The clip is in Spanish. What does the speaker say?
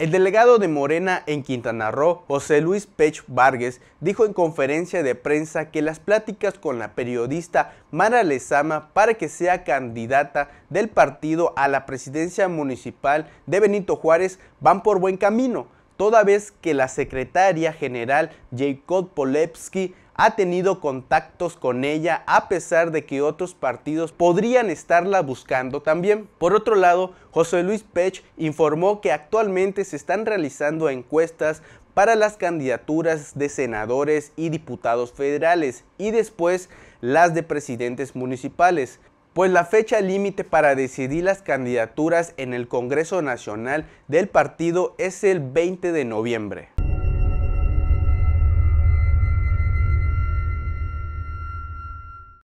El delegado de Morena en Quintana Roo, José Luis Pech Vargas, dijo en conferencia de prensa que las pláticas con la periodista Mara Lezama para que sea candidata del partido a la presidencia municipal de Benito Juárez van por buen camino, toda vez que la secretaria general Jacob Polepsky ha tenido contactos con ella a pesar de que otros partidos podrían estarla buscando también. Por otro lado, José Luis Pech informó que actualmente se están realizando encuestas para las candidaturas de senadores y diputados federales y después las de presidentes municipales pues la fecha límite para decidir las candidaturas en el Congreso Nacional del partido es el 20 de noviembre.